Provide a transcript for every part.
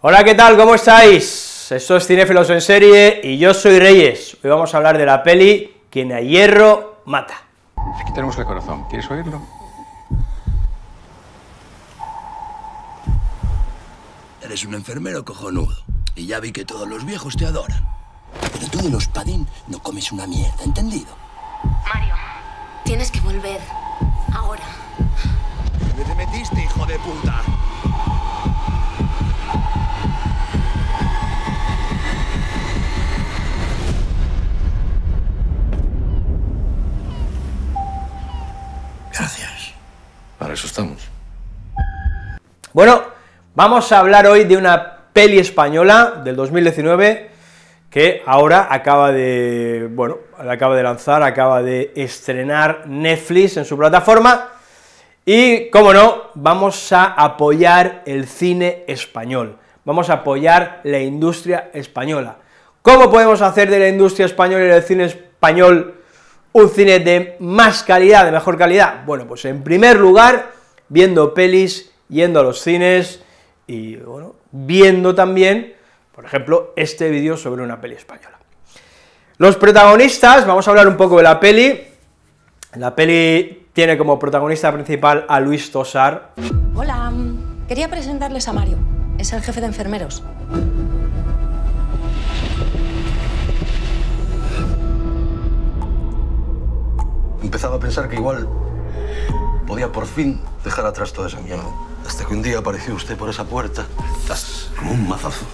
Hola, ¿qué tal? ¿Cómo estáis? Esto es Cinefilos en Serie y yo soy Reyes. Hoy vamos a hablar de la peli Quien a hierro mata. Aquí tenemos el corazón, ¿quieres oírlo? Eres un enfermero cojonudo y ya vi que todos los viejos te adoran. Pero tú de los padín no comes una mierda, ¿entendido? Mario, tienes que volver ahora. ¿Dónde te metiste, hijo de puta? Bueno, vamos a hablar hoy de una peli española del 2019 que ahora acaba de, bueno, acaba de lanzar, acaba de estrenar Netflix en su plataforma y, como no, vamos a apoyar el cine español, vamos a apoyar la industria española. ¿Cómo podemos hacer de la industria española y del cine español un cine de más calidad, de mejor calidad? Bueno, pues en primer lugar, viendo pelis yendo a los cines y, bueno, viendo también, por ejemplo, este vídeo sobre una peli española. Los protagonistas, vamos a hablar un poco de la peli. La peli tiene como protagonista principal a Luis Tosar. Hola, quería presentarles a Mario. Es el jefe de enfermeros. empezado a pensar que igual podía por fin dejar atrás toda esa mierda. Hasta que un día apareció usted por esa puerta. Estás como un mazazo.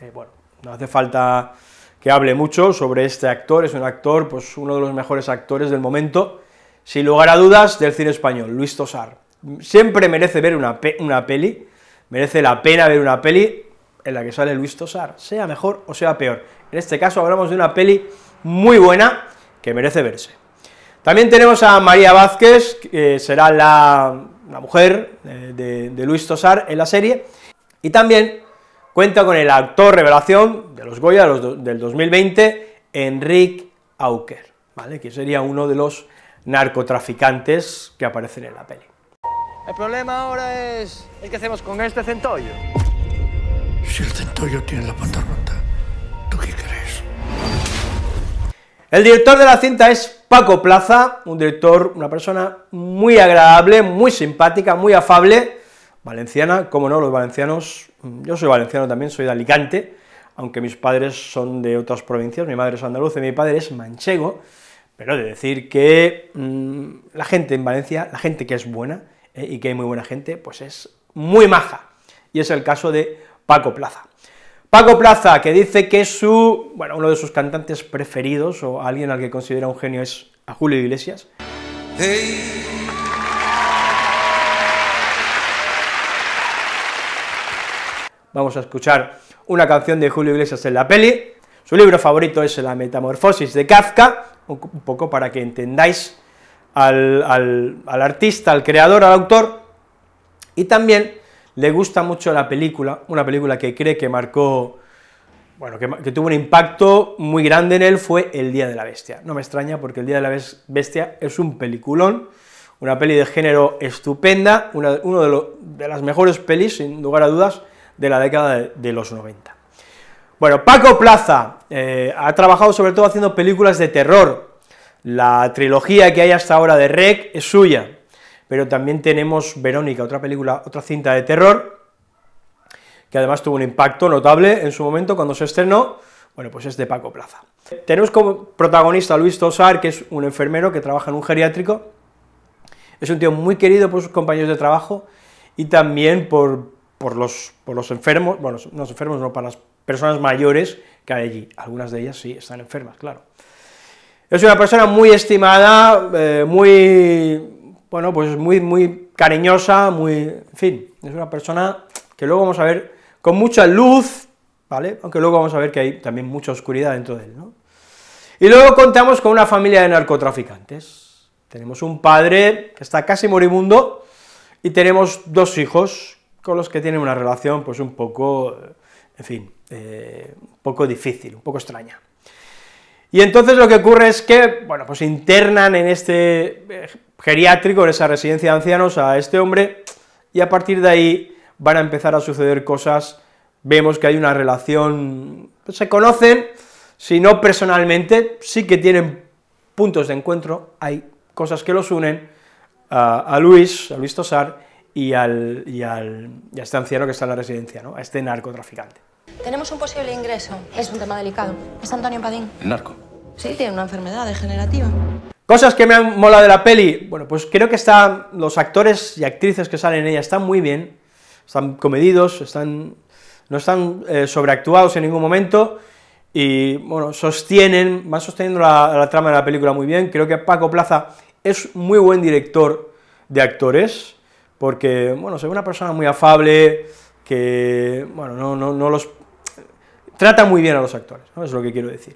Eh, bueno, no hace falta que hable mucho sobre este actor. Es un actor, pues uno de los mejores actores del momento, sin lugar a dudas, del cine español, Luis Tosar. Siempre merece ver una, una peli, merece la pena ver una peli en la que sale Luis Tosar, sea mejor o sea peor. En este caso hablamos de una peli muy buena que merece verse. También tenemos a María Vázquez, que será la la mujer, eh, de, Luis Tosar en la serie, y también cuenta con el actor revelación de los Goya los del 2020, Enrique Auker, ¿vale? que sería uno de los narcotraficantes que aparecen en la peli. El problema ahora es el qué hacemos con este centollo. Si el centollo tiene la panda rota, ¿tú qué crees? El director de la cinta es Paco Plaza, un director, una persona muy agradable, muy simpática, muy afable, valenciana, como no, los valencianos, mm, yo soy valenciano también, soy de Alicante, aunque mis padres son de otras provincias, mi madre es andaluza y mi padre es manchego, pero de decir que mm, la gente en Valencia, la gente que es buena eh, y que hay muy buena gente, pues es muy maja, y es el caso de Paco Plaza. Paco Plaza, que dice que su, bueno, uno de sus cantantes preferidos, o alguien al que considera un genio, es a Julio Iglesias. Vamos a escuchar una canción de Julio Iglesias en la peli. Su libro favorito es La Metamorfosis de Kafka, un poco para que entendáis al, al artista, al creador, al autor, y también le gusta mucho la película, una película que cree que marcó, bueno, que, tuvo un impacto muy grande en él, fue El Día de la Bestia. No me extraña porque El Día de la Bestia es un peliculón, una peli de género estupenda, una uno de, las mejores pelis, sin lugar a dudas, de la década de, los 90. Bueno, Paco Plaza eh, ha trabajado sobre todo haciendo películas de terror. La trilogía que hay hasta ahora de Rec es suya, pero también tenemos Verónica, otra película, otra cinta de terror, que además tuvo un impacto notable en su momento cuando se estrenó, bueno, pues es de Paco Plaza. Tenemos como protagonista a Luis Tosar, que es un enfermero que trabaja en un geriátrico, es un tío muy querido por sus compañeros de trabajo y también por, los, los enfermos, bueno, no los enfermos, no, para las personas mayores que hay allí, algunas de ellas sí están enfermas, claro. Es una persona muy estimada, eh, muy bueno, pues muy, muy cariñosa, muy, en fin, es una persona que luego vamos a ver con mucha luz, ¿vale? Aunque luego vamos a ver que hay también mucha oscuridad dentro de él, ¿no? Y luego contamos con una familia de narcotraficantes. Tenemos un padre que está casi moribundo y tenemos dos hijos con los que tienen una relación pues un poco, en fin, eh, un poco difícil, un poco extraña. Y entonces lo que ocurre es que, bueno, pues internan en este eh, geriátrico, en esa residencia de ancianos, a este hombre, y a partir de ahí van a empezar a suceder cosas, vemos que hay una relación, pues, se conocen, si no personalmente, sí que tienen puntos de encuentro, hay cosas que los unen a, Luis, a Luis Tosar, y al, a este anciano que está en la residencia, ¿no? a este narcotraficante. Tenemos un posible ingreso, es un tema delicado. Es Antonio Padín. narco? Sí, tiene una enfermedad degenerativa. Cosas que me han molado de la peli, bueno, pues creo que están los actores y actrices que salen en ella están muy bien, están comedidos, están, no están eh, sobreactuados en ningún momento, y bueno, sostienen, van sosteniendo la, trama de la película muy bien, creo que Paco Plaza es muy buen director de actores, porque, bueno, se una persona muy afable, que, bueno, no, no, no los... trata muy bien a los actores, es lo que quiero decir.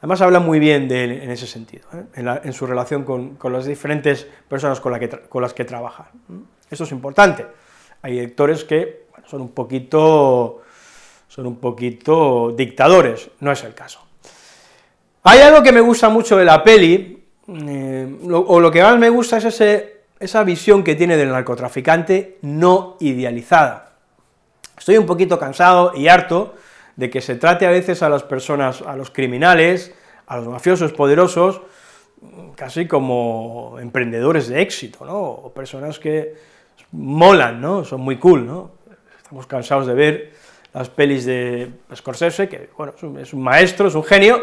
Además habla muy bien de él en ese sentido, ¿eh? en, su relación con, las diferentes personas con, las que trabaja. Eso es importante. Hay lectores que son, un poquito, son un poquito dictadores, no es el caso. Hay algo que me gusta mucho de la peli, mm, eh, o lo que más me gusta es esa visión que tiene del narcotraficante no idealizada. Estoy un poquito cansado y harto de que se trate a veces a las personas, a los criminales, a los mafiosos poderosos, casi como emprendedores de éxito, ¿no? O personas que molan, ¿no? Son muy cool, ¿no? Estamos cansados de ver las pelis de Scorsese, que, bueno, es un, maestro, es un genio,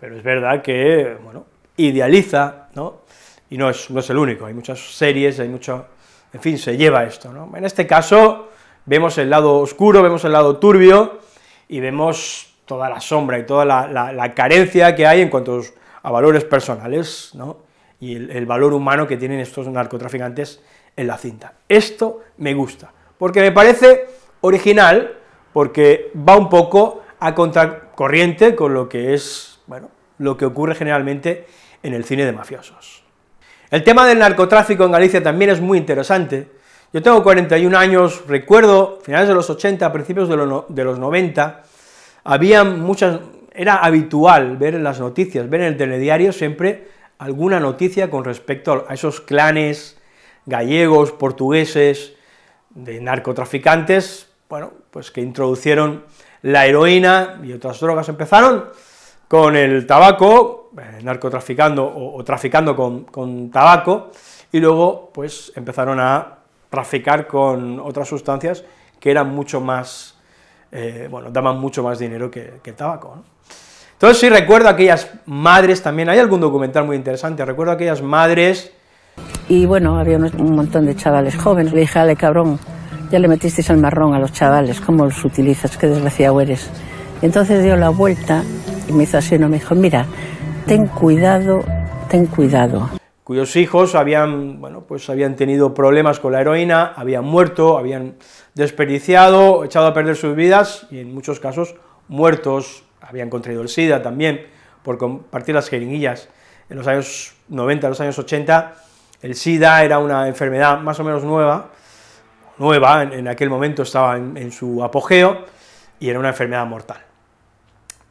pero es verdad que, bueno, idealiza, ¿no? Y no es, no es el único, hay muchas series, hay mucho, en fin, se lleva esto, ¿no? En este caso, vemos el lado oscuro, vemos el lado turbio, y vemos toda la sombra y toda la, carencia que hay en cuanto a valores personales, ¿no? y el, el valor humano que tienen estos narcotraficantes en la cinta. Esto me gusta, porque me parece original, porque va un poco a contracorriente con lo que es, bueno, lo que ocurre generalmente en el cine de mafiosos. El tema del narcotráfico en Galicia también es muy interesante, yo tengo 41 años, recuerdo, finales de los 80, principios de, los 90, había muchas, era habitual ver en las noticias, ver en el telediario siempre alguna noticia con respecto a esos clanes gallegos, portugueses, de narcotraficantes, bueno, pues que introducieron la heroína y otras drogas empezaron con el tabaco, eh, narcotraficando o, traficando con, con, tabaco, y luego pues empezaron a traficar con otras sustancias que eran mucho más, eh, bueno, daban mucho más dinero que, el tabaco. ¿no? Entonces sí recuerdo aquellas madres también, hay algún documental muy interesante, recuerdo aquellas madres... Y bueno, había un, montón de chavales jóvenes, le dije, ale cabrón, ya le metisteis al marrón a los chavales, ¿cómo los utilizas? Qué desgraciado eres. Y entonces dio la vuelta y me hizo así, no me dijo, mira, ten cuidado, ten cuidado cuyos hijos habían, bueno, pues habían tenido problemas con la heroína, habían muerto, habían desperdiciado, echado a perder sus vidas y en muchos casos muertos, habían contraído el SIDA también por compartir las jeringuillas. En los años 90, los años 80, el SIDA era una enfermedad más o menos nueva, nueva, en, aquel momento estaba en, su apogeo y era una enfermedad mortal.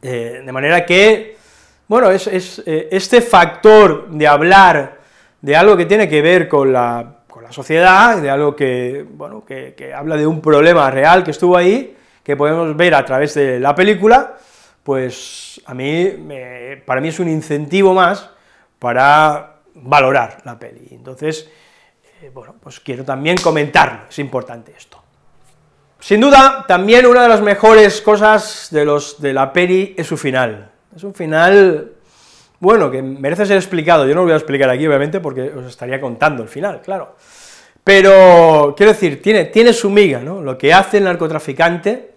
Eh, de manera que, bueno, es, eh, este factor de hablar de algo que tiene que ver con la, sociedad, de algo que, bueno, que, habla de un problema real que estuvo ahí, que podemos ver a través de la película, pues a mí, para mí es un incentivo más para valorar la peli. Entonces, eh, bueno, pues quiero también comentarlo, es importante esto. Sin duda, también una de las mejores cosas de, los, de la peli es su final. Es un final bueno, que merece ser explicado, yo no lo voy a explicar aquí, obviamente, porque os estaría contando el final, claro. Pero, quiero decir, tiene, tiene su miga, ¿no? Lo que hace el narcotraficante,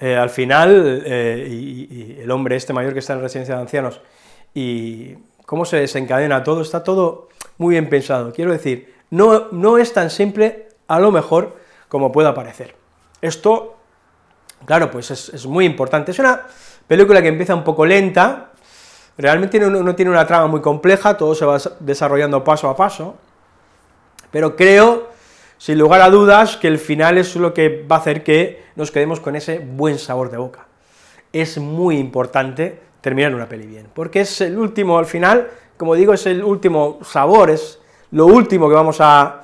eh, al final, eh, y, el hombre este mayor que está en la residencia de ancianos, y cómo se desencadena todo, está todo muy bien pensado. Quiero decir, no, no es tan simple, a lo mejor, como pueda parecer. Esto, claro, pues es, es muy importante. Es una película que empieza un poco lenta, Realmente no, tiene una trama muy compleja, todo se va desarrollando paso a paso, pero creo, sin lugar a dudas, que el final es lo que va a hacer que nos quedemos con ese buen sabor de boca. Es muy importante terminar una peli bien, porque es el último, al final, como digo, es el último sabor, es lo último que vamos a,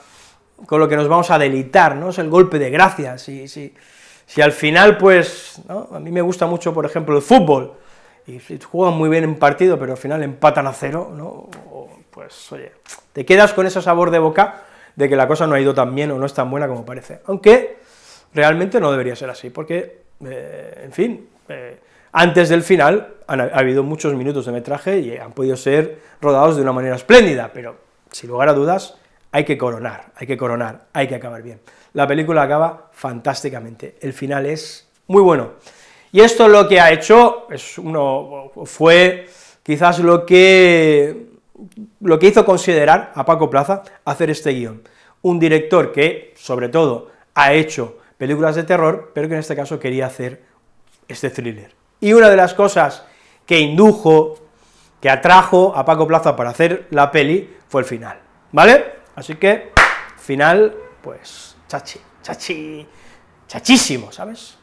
con lo que nos vamos a delitar, ¿no? Es el golpe de gracia, si, si, si al final, pues, A mí me gusta mucho, por ejemplo, el fútbol, y si juegan muy bien en partido, pero al final empatan a cero, ¿no? pues oye, te quedas con ese sabor de boca de que la cosa no ha ido tan bien o no es tan buena como parece. Aunque realmente no debería ser así, porque, eh, en fin, eh, antes del final ha habido muchos minutos de metraje y han podido ser rodados de una manera espléndida, pero sin lugar a dudas hay que coronar, hay que coronar, hay que acabar bien. La película acaba fantásticamente, el final es muy bueno. Y esto lo que ha hecho es uno, fue quizás lo que, lo que hizo considerar a Paco Plaza hacer este guión. Un director que, sobre todo, ha hecho películas de terror, pero que en este caso quería hacer este thriller. Y una de las cosas que indujo, que atrajo a Paco Plaza para hacer la peli, fue el final, ¿vale? Así que, final, pues, chachi, chachi, chachísimo, ¿sabes?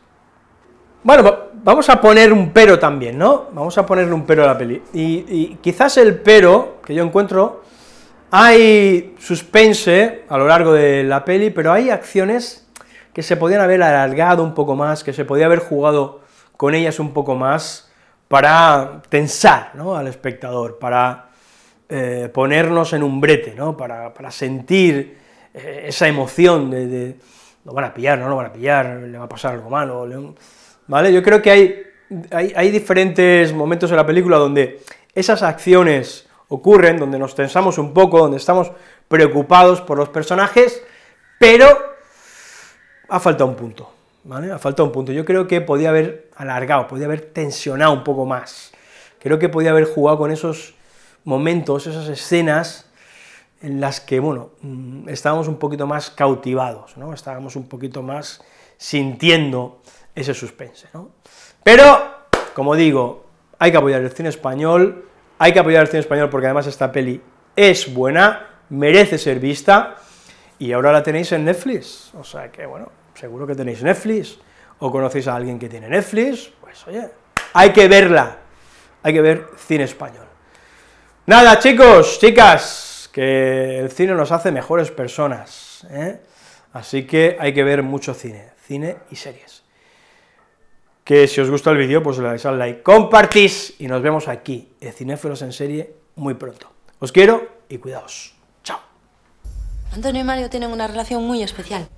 Bueno, vamos a poner un pero también, ¿no? Vamos a ponerle un pero a la peli. Y, quizás el pero que yo encuentro, hay suspense a lo largo de la peli, pero hay acciones que se podían haber alargado un poco más, que se podía haber jugado con ellas un poco más para tensar ¿no? al espectador, para eh, ponernos en un brete, ¿no? para, sentir eh, esa emoción de, lo van a pillar, no lo van a pillar, le va a pasar algo malo, le, ¿vale? Yo creo que hay, diferentes momentos en la película donde esas acciones ocurren, donde nos tensamos un poco, donde estamos preocupados por los personajes, pero ha faltado un punto, Ha faltado un punto. Yo creo que podía haber alargado, podía haber tensionado un poco más. Creo que podía haber jugado con esos momentos, esas escenas en las que, bueno, mm, estábamos un poquito más cautivados, ¿no? Estábamos un poquito más sintiendo ese suspense, ¿no? Pero, como digo, hay que apoyar el cine español, hay que apoyar el cine español porque además esta peli es buena, merece ser vista, y ahora la tenéis en Netflix, o sea que, bueno, seguro que tenéis Netflix, o conocéis a alguien que tiene Netflix, pues oye, hay que verla, hay que ver cine español. Nada, chicos, chicas, que el cine nos hace mejores personas, ¿eh? así que hay que ver mucho cine, cine y series que si os gusta el vídeo, pues le dais al like, compartís y nos vemos aquí, en Cinéfilos en Serie, muy pronto. Os quiero y cuidaos. Chao. Antonio y Mario tienen una relación muy especial.